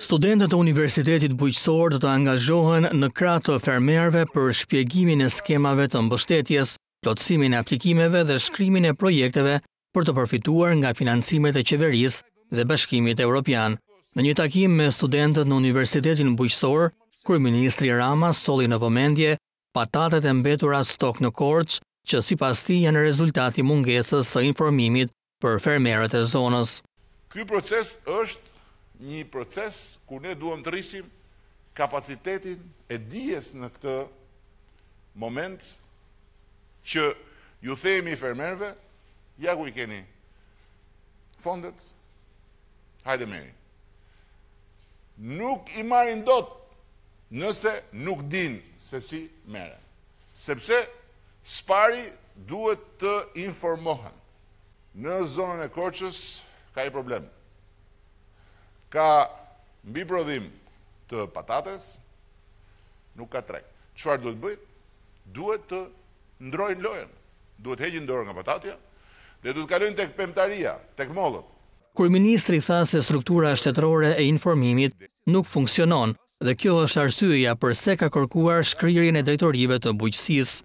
Studentët e Universitetit Bujqësor do të angazhohen në kratë të fermerve për shpjegimin e skemave të mbështetjes, plotësimin e aplikimeve dhe shkrimin e projekteve për të përfituar nga financimet e qeveris dhe bashkimit e Europian. Në një takim me studentët në Universitetin Bujqësor kërë Ministri Rama soli në vëmendje patatet e mbetura stok në korqë që si pas ti janë rezultati mungesës së informimit për fermeret e zonës. Këj proces është një proces ku ne duhem të rrisim kapacitetin e dijes në këtë moment që ju themi i fermerve, ja ku i keni fondet, hajde meri. Nuk i marin dot nëse nuk din se si mere. Sepse spari duhet të informohen. Në zonën e korqës ka i problemë ka mbi prodhim të patates, nuk ka treg. Qëfar duhet bëjt? Duhet të ndrojnë lojen. Duhet heqin dorë nga patatja dhe duhet kalojnë tek pëmëtaria, tek mollët. Kërë ministri tha se struktura shtetërore e informimit nuk funksionon dhe kjo është arsyeja përse ka kërkuar shkryrin e drejtorive të buqësis.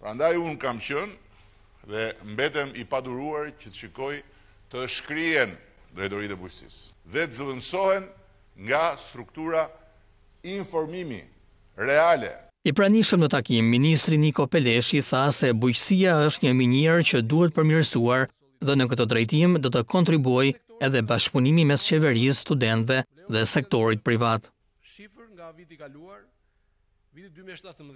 Pra ndaj unë kam qënë dhe mbetem i paduruar që të shikoj të shkryen drejtorit e bujqësis. Dhe të zëvënsohen nga struktura informimi reale. I pranishëm në takim, Ministri Niko Peleshi tha se bujqësia është një minjerë që duhet përmirësuar dhe në këtë drejtim dhe të kontribuoj edhe bashkëpunimi mes qeverisë, studentëve dhe sektorit privat. Shifër nga viti kaluar, viti 2017.